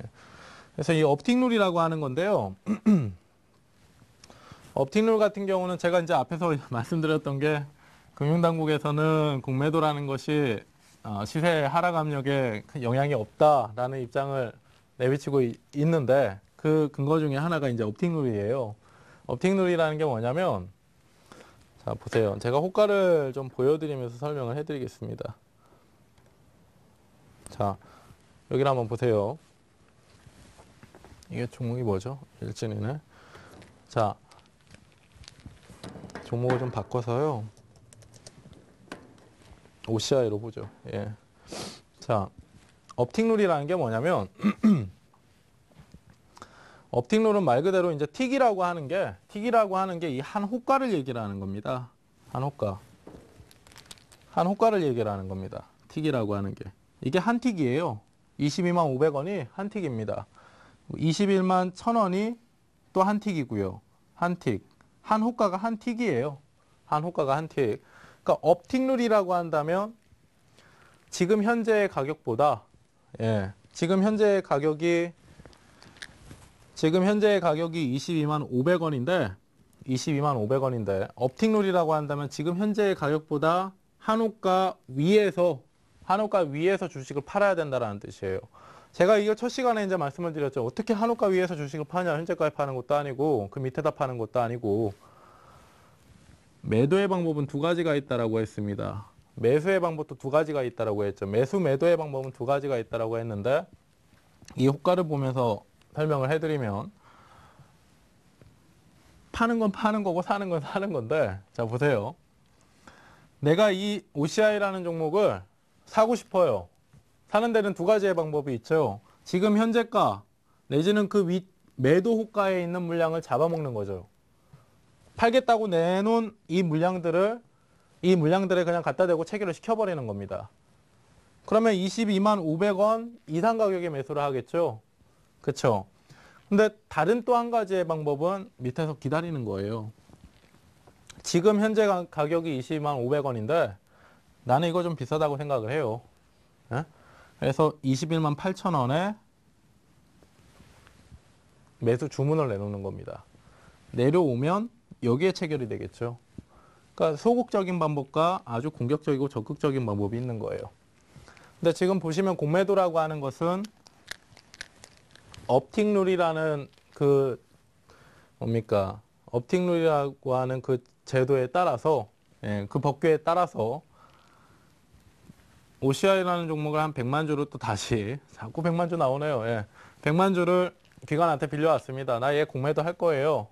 그래서 이 업틱룰이라고 하는 건데요. 업틱룰 같은 경우는 제가 이제 앞에서 말씀드렸던 게 금융당국에서는 공매도라는 것이 어, 시세 하락 압력에 영향이 없다라는 입장을 내비치고 있는데 그 근거 중에 하나가 이제 업팅룰이에요. 업팅룰이라는 게 뭐냐면 자 보세요. 제가 호가를 좀 보여드리면서 설명을 해드리겠습니다. 자 여기를 한번 보세요. 이게 종목이 뭐죠? 일진이네. 자 종목을 좀 바꿔서요. OCI로 보죠. 예. 자, 업틱룰이라는 게 뭐냐면 업틱룰은 말 그대로 이제 틱이라고 하는 게 틱이라고 하는 게 이한 호가를 얘기하는 겁니다. 한 호가. 한 호가를 얘기하는 겁니다. 틱이라고 하는 게. 이게 한 틱이에요. 22만 500원이 한 틱입니다. 21만 1000원이 또 한 틱이고요. 한 틱. 한 호가가 한 틱이에요. 한 호가가 한 틱. 그러니까 업틱률이라고 한다면 지금 현재의 가격보다 예, 지금 현재의 가격이 지금 현재의 가격이 22만 500원인데 22만 500원인데 업틱률이라고 한다면 지금 현재의 가격보다 한옥가 위에서 한옥가 위에서 주식을 팔아야 된다라는 뜻이에요. 제가 이걸 첫 시간에 이제 말씀을 드렸죠. 어떻게 한옥가 위에서 주식을 파냐 현재가에 파는 것도 아니고 그 밑에다 파는 것도 아니고 매도의 방법은 두 가지가 있다라고 했습니다. 매수의 방법도 두 가지가 있다라고 했죠. 매수 매도의 방법은 두 가지가 있다라고 했는데 이효과를 보면서 설명을 해드리면 파는 건 파는 거고 사는 건 사는 건데 자 보세요. 내가 이 OCI라는 종목을 사고 싶어요. 사는 데는 두 가지의 방법이 있죠. 지금 현재가 내지는 그 위, 매도 호가에 있는 물량을 잡아먹는 거죠. 팔겠다고 내놓은 이 물량들을 이 물량들에 그냥 갖다 대고 체결을 시켜버리는 겁니다. 그러면 22만 500원 이상 가격에 매수를 하겠죠. 그렇죠. 근데 다른 또 한 가지의 방법은 밑에서 기다리는 거예요. 지금 현재 가격이 22만 500원인데 나는 이거 좀 비싸다고 생각을 해요. 예? 그래서 21만 8천 원에 매수 주문을 내놓는 겁니다. 내려오면 여기에 체결이 되겠죠. 그러니까 소극적인 방법과 아주 공격적이고 적극적인 방법이 있는 거예요. 근데 지금 보시면 공매도라고 하는 것은 업팅룰이라는 그 뭡니까 업팅룰이라고 하는 그 제도에 따라서 예, 그 법규에 따라서 OCI라는 종목을 한 100만 주로 또 다시 자꾸 100만 주 나오네요. 예. 100만 주를 기관한테 빌려왔습니다. 나 얘 공매도 할 거예요.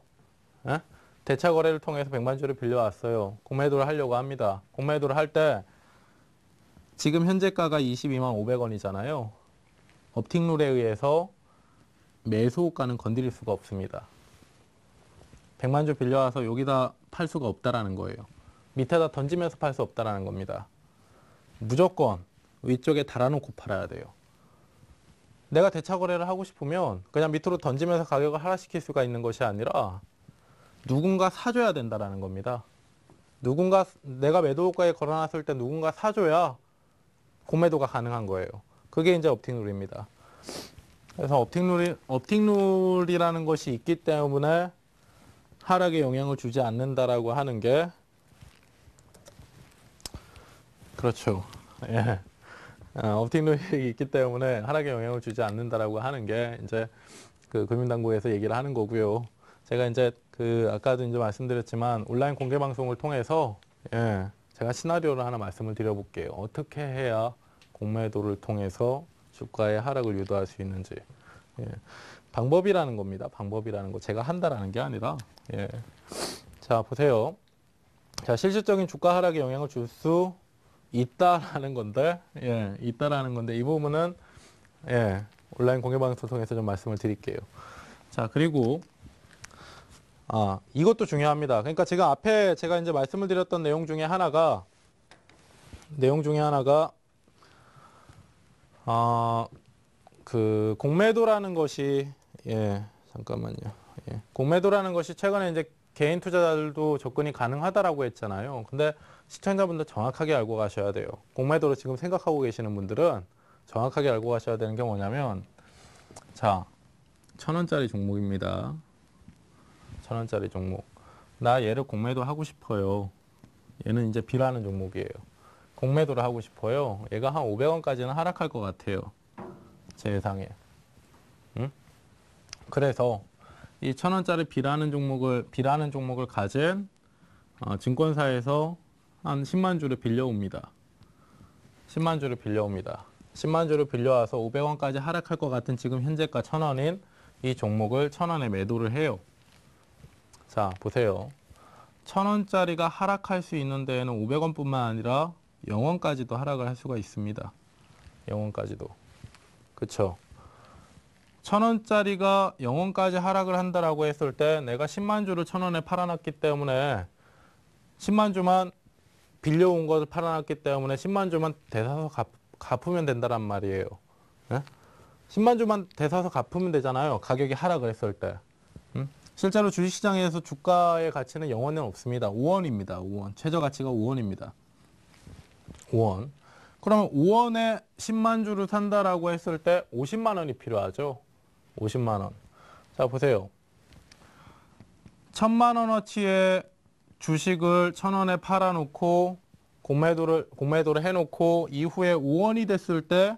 예? 대차 거래를 통해서 100만 주를 빌려왔어요. 공매도를 하려고 합니다. 공매도를 할 때 지금 현재가가 22만 500원이잖아요. 업팅룰에 의해서 매수가는 건드릴 수가 없습니다. 100만 주 빌려와서 여기다 팔 수가 없다라는 거예요. 밑에다 던지면서 팔 수 없다라는 겁니다. 무조건 위쪽에 달아놓고 팔아야 돼요. 내가 대차 거래를 하고 싶으면 그냥 밑으로 던지면서 가격을 하락시킬 수가 있는 것이 아니라 누군가 사줘야 된다라는 겁니다. 누군가 내가 매도가에 걸어놨을 때 누군가 사줘야 고매도가 가능한 거예요. 그게 이제 업팅룰입니다. 그래서 업팅룰이 업팅룰이라는 것이 있기 때문에 하락에 영향을 주지 않는다라고 하는 게 그렇죠. 예. 어, 업팅룰이 있기 때문에 하락에 영향을 주지 않는다라고 하는 게 이제 그 금융당국에서 얘기를 하는 거고요. 제가 이제 그 아까도 이제 말씀드렸지만 온라인 공개 방송을 통해서 예, 제가 시나리오를 하나 말씀을 드려볼게요. 어떻게 해야 공매도를 통해서 주가의 하락을 유도할 수 있는지. 예, 방법이라는 겁니다. 방법이라는 거 제가 한다라는 게 아니라. 예. 자 보세요. 자 실질적인 주가 하락에 영향을 줄 수 있다라는 건데, 예, 있다라는 건데 이 부분은 예, 온라인 공개 방송 통해서 좀 말씀을 드릴게요. 자 그리고 아, 이것도 중요합니다. 그러니까 제가 앞에 제가 이제 말씀을 드렸던 내용 중에 하나가 내용 중에 하나가 아, 그 공매도라는 것이 예, 잠깐만요. 예. 공매도라는 것이 최근에 이제 개인 투자자들도 접근이 가능하다라고 했잖아요. 근데 시청자분들 정확하게 알고 가셔야 돼요. 공매도로 지금 생각하고 계시는 분들은 정확하게 알고 가셔야 되는 게 뭐냐면 자, 천 원짜리 종목입니다. 천 원짜리 종목. 나 얘를 공매도 하고 싶어요. 얘는 이제 비라는 종목이에요. 공매도를 하고 싶어요. 얘가 한 500원까지는 하락할 것 같아요. 제 예상에. 응? 그래서 이 천 원짜리 비라는 종목을 비라는 종목을 가진 어, 증권사에서 한 10만 주를 빌려옵니다. 10만 주를 빌려옵니다. 10만 주를 빌려와서 500원까지 하락할 것 같은 지금 현재가 1000원인 이 종목을 1000원에 매도를 해요. 자, 보세요. 1 0 0 0원짜리가 하락할 수 있는 데에는 500원뿐만 아니라 0원까지도 하락을 할 수가 있습니다. 0원까지도. 그0 0원짜리가 0원까지 하락을 한다고 했을 때 내가 10만 주를 1 0 0 0원에 팔아놨기 때문에 10만 주만 빌려온 것을 팔아놨기 때문에 10만 주만 대사서 갚, 으면 된다란 말이에요. 네? 예? 10만 주만 대사서 갚으면 되잖아요. 가격이 하락을 했을 때. 실제로 주식시장에서 주가의 가치는 영원은 없습니다. 5원입니다. 5원. 최저 가치가 5원입니다. 5원. 그러면 5원에 10만 주를 산다라고 했을 때 50만 원이 필요하죠. 50만 원. 자, 보세요. 1000만 원어치의 주식을 1000원에 팔아 놓고 공매도를 공매도를 해 놓고 이후에 5원이 됐을 때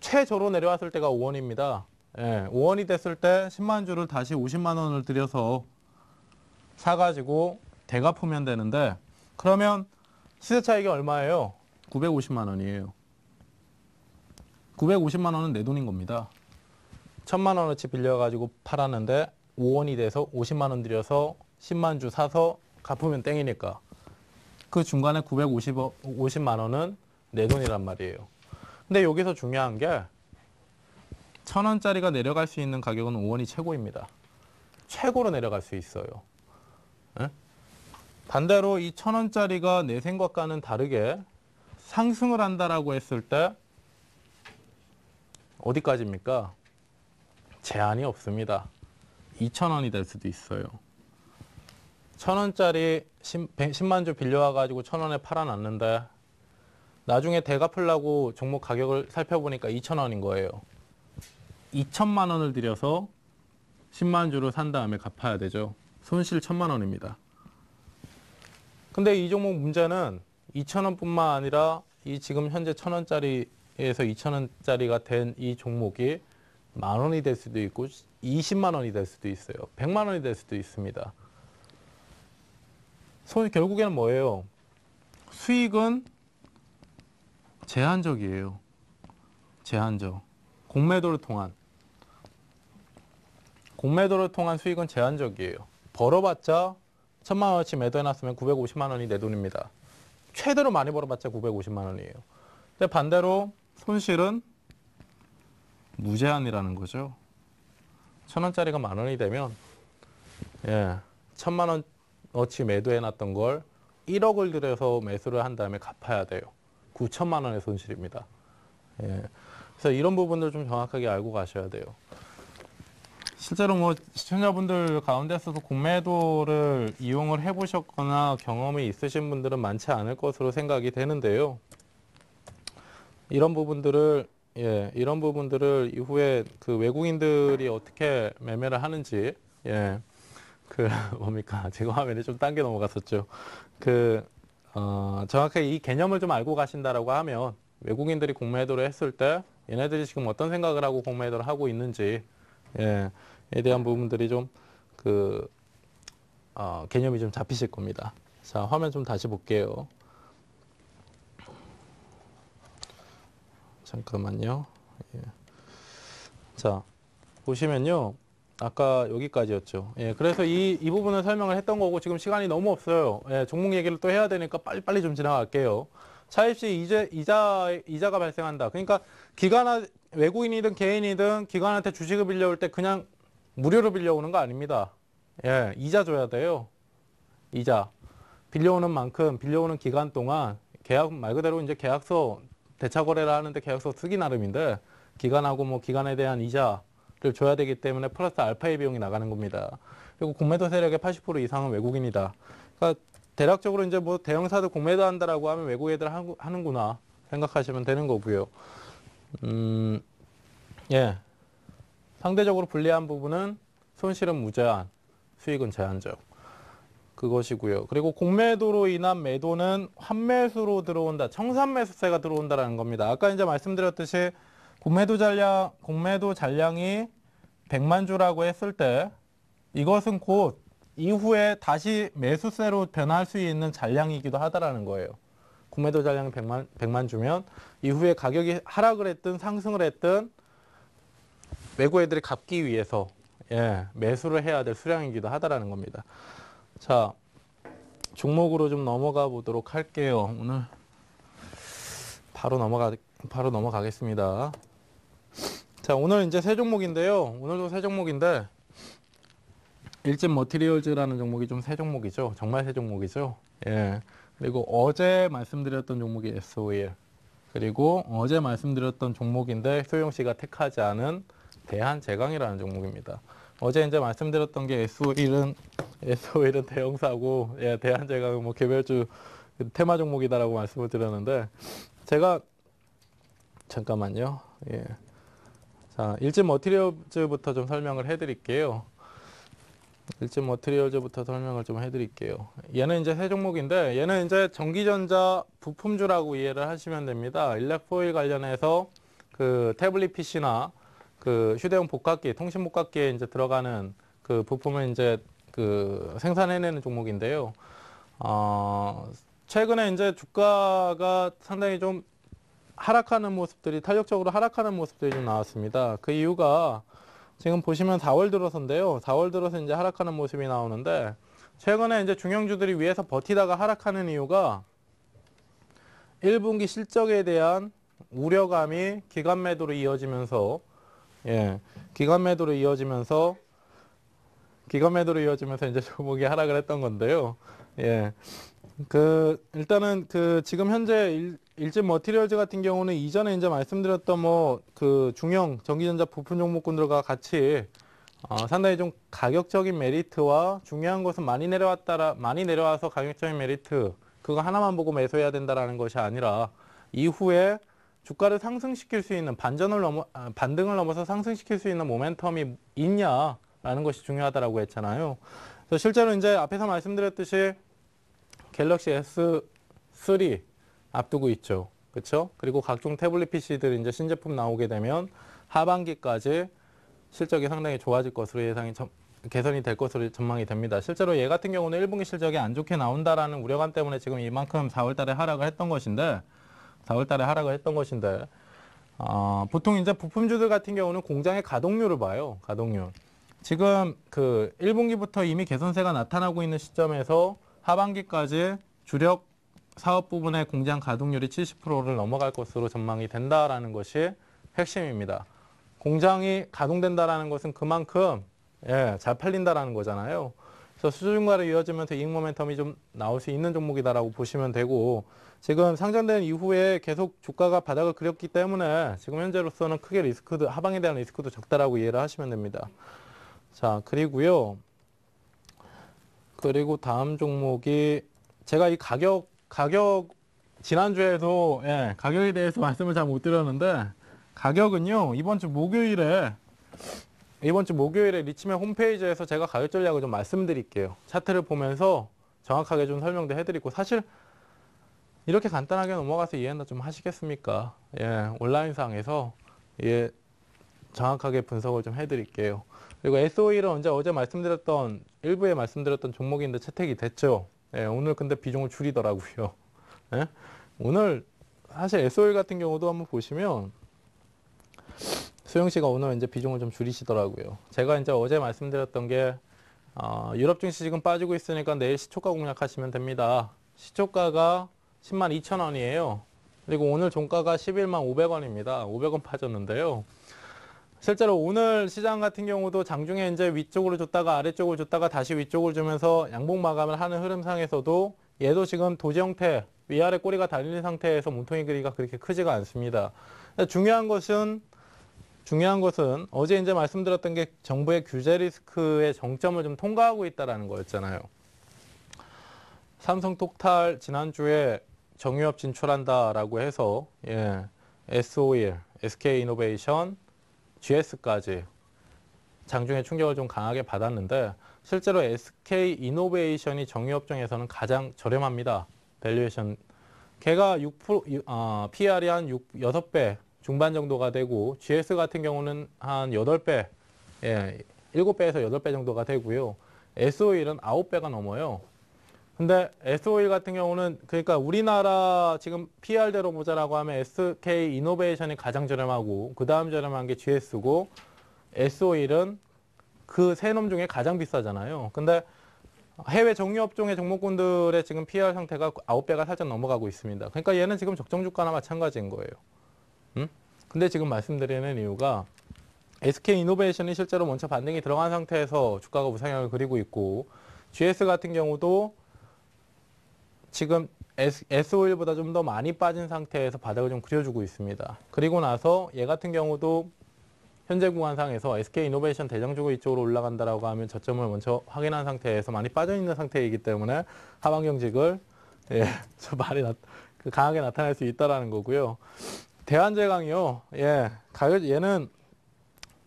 최저로 내려왔을 때가 5원입니다. 예, 5원이 됐을 때 10만 주를 다시 50만 원을 들여서 사가지고 대갚으면 되는데 그러면 시세 차익이 얼마예요? 950만 원이에요. 950만 원은 내 돈인 겁니다. 1000만 원어치 빌려가지고 팔았는데 5원이 돼서 50만 원 들여서 10만 주 사서 갚으면 땡이니까 그 중간에 950만 원은 내 돈이란 말이에요. 근데 여기서 중요한 게천 원짜리가 내려갈 수 있는 가격은 5원이 최고입니다. 최고로 내려갈 수 있어요. 네? 반대로 이 천 원짜리가 내 생각과는 다르게 상승을 한다라고 했을 때 어디까지입니까? 제한이 없습니다. 2,000원이 될 수도 있어요. 1,000원짜리 10만 주 빌려와가지고 1,000원에 팔아놨는데 나중에 대갚으려고 종목 가격을 살펴보니까 2,000원인 거예요. 2천만 원을 들여서 10만 주를 산 다음에 갚아야 되죠. 손실 1천만 원입니다. 근데 이 종목 문제는 2천 원뿐만 아니라 이 지금 현재 1천 원짜리에서 2천 원짜리가 된 이 종목이 만 원이 될 수도 있고 20만 원이 될 수도 있어요. 100만 원이 될 수도 있습니다. 손 결국에는 뭐예요? 수익은 제한적이에요. 제한적. 공매도를 통한 공매도를 통한 수익은 제한적이에요. 벌어봤자 천만 원어 매도해놨으면 950만 원이 내 돈입니다. 최대로 많이 벌어봤자 950만 원이에요. 근데 반대로 손실은 무제한이라는 거죠. 천 원짜리가 만 원이 되면 예, 천만 원어치 매도해놨던 걸 1억을 들여서 매수를 한 다음에 갚아야 돼요. 9천만 원의 손실입니다. 예. 그래서 이런 부분들 좀 정확하게 알고 가셔야 돼요. 실제로 뭐 시청자분들 가운데서도 공매도를 이용을 해보셨거나 경험이 있으신 분들은 많지 않을 것으로 생각이 되는데요. 이런 부분들을 예, 이런 부분들을 이후에 그 외국인들이 어떻게 매매를 하는지 예, 그 뭡니까 제가 화면이 좀 당겨 넘어갔었죠. 그 어, 정확하게 이 개념을 좀 알고 가신다라고 하면 외국인들이 공매도를 했을 때 얘네들이 지금 어떤 생각을 하고 공매도를 하고 있는지 예. 에 대한 부분들이 좀그 어, 개념이 좀 잡히실 겁니다. 자, 화면 좀 다시 볼게요. 잠깐만요. 예. 자, 보시면요. 아까 여기까지였죠. 예, 그래서 이, 이 부분을 설명을 했던 거고 지금 시간이 너무 없어요. 예, 종목 얘기를 또 해야 되니까 빨리빨리 좀 지나갈게요. 차입시 이제 이자 이자가 발생한다. 그러니까 기관 외국인이든 개인이든 기관한테 주식을 빌려올 때 그냥 무료로 빌려오는 거 아닙니다. 예, 이자 줘야 돼요. 이자. 빌려오는 만큼 빌려오는 기간 동안 계약 말 그대로 이제 계약서 대차 거래를 하는데 계약서 쓰기 나름인데 기간하고 뭐 기간에 대한 이자를 줘야 되기 때문에 플러스 알파의 비용이 나가는 겁니다. 그리고 공매도 세력의 80% 이상은 외국인이다. 그러니까 대략적으로 이제 뭐 대형사도 공매도 한다라고 하면 외국 애들 하는구나 생각하시면 되는 거고요. 음, 예. 상대적으로 불리한 부분은 손실은 무제한, 수익은 제한적. 그것이고요. 그리고 공매도로 인한 매도는 환매수로 들어온다. 청산매수세가 들어온다라는 겁니다. 아까 이제 말씀드렸듯이 공매도 잔량, 공매도 잔량이 100만 주라고 했을 때 이것은 곧 이후에 다시 매수세로 변할 수 있는 잔량이기도 하다라는 거예요. 공매도 잔량이 100만, 100만 주면 이후에 가격이 하락을 했든 상승을 했든 외국 애들이 갚기 위해서 예, 매수를 해야 될 수량이기도 하다라는 겁니다. 자, 종목으로 좀 넘어가 보도록 할게요. 오늘 바로 넘어가 바로 넘어가겠습니다. 자, 오늘 이제 세 종목인데요. 오늘도 세 종목인데 일진 머티리얼즈라는 종목이 좀 세 종목이죠. 정말 세 종목이죠. 예. 그리고 어제 말씀드렸던 종목이 SOL. 그리고 어제 말씀드렸던 종목인데 소영 씨가 택하지 않은 대한제강이라는 종목입니다. 어제 이제 말씀드렸던 게 SO1은 SO1은 대형사고 예, 대한제강은 뭐 개별주 테마 종목이다라고 말씀을 드렸는데 제가 잠깐만요. 예. 자, 일진 머티리얼즈부터 좀 설명을 해 드릴게요. 일진 머티리얼즈부터 설명을 좀 해드릴게요. 얘는 이제 세 종목인데 얘는 이제 전기전자 부품주라고 이해를 하시면 됩니다. 일렉포일 관련해서 그 태블릿 PC나 그 휴대용 복합기, 통신 복합기에 이제 들어가는 그 부품을 이제 그 생산해내는 종목인데요. 어, 최근에 이제 주가가 상당히 좀 하락하는 모습들이 탄력적으로 하락하는 모습들이 좀 나왔습니다. 그 이유가 지금 보시면 4월 들어서인데요. 4월 들어서 이제 하락하는 모습이 나오는데 최근에 이제 중형주들이 위에서 버티다가 하락하는 이유가 1분기 실적에 대한 우려감이 기간 매도로 이어지면서 예. 기관 매도로 이어지면서 기관 매도로 이어지면서 이제 종목이 하락을 했던 건데요. 예. 그 일단은 그 지금 현재 일, 진 머티리얼즈 같은 경우는 이전에 이제 말씀드렸던 뭐 그 중형 전기전자 부품 종목군들과 같이 어, 상당히 좀 가격적인 메리트와 중요한 것은 많이 내려왔다라 많이 내려와서 가격적인 메리트 그거 하나만 보고 매수해야 된다라는 것이 아니라 이후에 주가를 상승시킬 수 있는 반전을 넘어 아, 반등을 넘어서 상승시킬 수 있는 모멘텀이 있냐라는 것이 중요하다라고 했잖아요. 그래서 실제로 이제 앞에서 말씀드렸듯이 갤럭시 S3 앞두고 있죠. 그렇죠? 그리고 각종 태블릿 PC들 이제 신제품 나오게 되면 하반기까지 실적이 상당히 좋아질 것으로 예상이 점, 개선이 될 것으로 전망이 됩니다. 실제로 얘 같은 경우는 1분기 실적이 안 좋게 나온다라는 우려감 때문에 지금 이만큼 4월 달에 하락을 했던 것인데 4월달에 하라고 했던 것인데 어, 보통 이제 부품주들 같은 경우는 공장의 가동률을 봐요. 가동률. 지금 그 1분기부터 이미 개선세가 나타나고 있는 시점에서 하반기까지 주력 사업 부분의 공장 가동률이 70%를 넘어갈 것으로 전망이 된다라는 것이 핵심입니다. 공장이 가동된다라는 것은 그만큼 예, 잘 팔린다라는 거잖아요. 그래서 수중과를 이어지면서 이익 모멘텀이 좀 나올 수 있는 종목이다라고 보시면 되고 지금 상장된 이후에 계속 주가가 바닥을 그렸기 때문에 지금 현재로서는 크게 리스크도 하방에 대한 리스크도 적다라고 이해를 하시면 됩니다. 자 그리고요. 그리고 다음 종목이 제가 이 가격 가격 지난주에도 예, 가격에 대해서 말씀을 잘 못 드렸는데 가격은요 이번 주 목요일에 이번 주 목요일에 리치맨 홈페이지에서 제가 가격 전략을 좀 말씀드릴게요. 차트를 보면서 정확하게 좀 설명도 해드리고 사실 이렇게 간단하게 넘어가서 이해는 좀 하시겠습니까? 예, 온라인상에서 예, 정확하게 분석을 좀 해드릴게요. 그리고 SOE는 언제 어제 말씀드렸던 일부에 말씀드렸던 종목인데 채택이 됐죠. 예, 오늘 근데 비중을 줄이더라고요. 예? 오늘 사실 SOE 같은 경우도 한번 보시면 소영 씨가 오늘 이제 비중을 좀 줄이시더라고요. 제가 이제 어제 말씀드렸던 게 어, 유럽 증시 지금 빠지고 있으니까 내일 시초가 공략하시면 됩니다. 시초가가 10만 2천 원이에요. 그리고 오늘 종가가 11만 500원입니다. 500원 빠졌는데요. 실제로 오늘 시장 같은 경우도 장중에 이제 위쪽으로 줬다가 아래쪽으로 줬다가 다시 위쪽으로 주면서 양봉 마감을 하는 흐름상에서도 얘도 지금 도지 형태 위아래 꼬리가 달리는 상태에서 몸통의길이가 그렇게 크지가 않습니다. 중요한 것은 중요한 것은 어제 이제 말씀드렸던 게 정부의 규제 리스크의 정점을 좀 통과하고 있다라는 거였잖아요. 삼성 톡탈 지난주에 정유업 진출한다라고 해서 예, SOL, SK 이노베이션, GS까지 장중에 충격을 좀 강하게 받았는데 실제로 SK 이노베이션이 정유업 중에서는 가장 저렴합니다. 밸류에이션 걔가 6% 아, PR이 한 6, 6배 중반 정도가 되고 GS 같은 경우는 한 8배, 예, 7배에서 8배 정도가 되고요. SO일은 9배가 넘어요. 근데 SO일 같은 경우는 그러니까 우리나라 지금 PR대로 모자라고 하면 SK 이노베이션이 가장 저렴하고 그 다음 저렴한 게 GS고 SO일은 그 세 놈 중에 가장 비싸잖아요. 근데 해외 정유업종의 종목군들의 지금 PR 상태가 9배가 살짝 넘어가고 있습니다. 그러니까 얘는 지금 적정 주가나 마찬가지인 거예요. 음? 근데 지금 말씀드리는 이유가 SK 이노베이션이 실제로 먼저 반등이 들어간 상태에서 주가가 우상향을 그리고 있고 GS 같은 경우도 지금 S-오일보다 좀 더 많이 빠진 상태에서 바닥을 좀 그려주고 있습니다. 그리고 나서 얘 같은 경우도 현재 구간상에서 SK 이노베이션 대장주고 이쪽으로 올라간다라고 하면 저점을 먼저 확인한 상태에서 많이 빠져있는 상태이기 때문에 하반 경직을 예, 저 말이 나, 그 강하게 나타날 수 있다라는 거고요. 대한제강이요. 예. 가격 얘는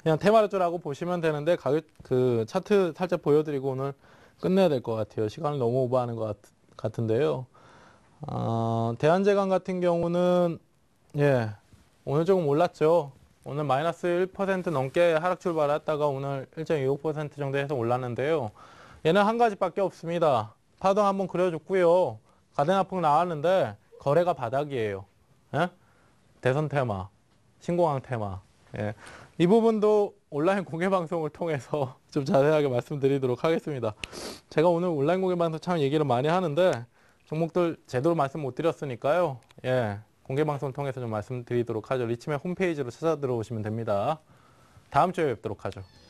그냥 테마르조라고 보시면 되는데 가격 그 차트 살짝 보여드리고 오늘 끝내야 될 것 같아요. 시간을 너무 오버하는 것 같, 은데요 어, 대한제강 같은 경우는 예 오늘 조금 올랐죠. 오늘 마이너스 1% 넘게 하락 출발했다가 오늘 1.25% 정도 해서 올랐는데요. 얘는 한 가지밖에 없습니다. 파동 한번 그려줬고요. 가대나폭 나왔는데 거래가 바닥이에요. 예? 대선 테마, 신공항 테마. 예. 이 부분도 온라인 공개 방송을 통해서 좀 자세하게 말씀드리도록 하겠습니다. 제가 오늘 온라인 공개 방송 참 얘기를 많이 하는데 종목들 제대로 말씀 못 드렸으니까요. 예. 공개 방송을 통해서 좀 말씀드리도록 하죠. 리치맨 홈페이지로 찾아 들어오시면 됩니다. 다음 주에 뵙도록 하죠.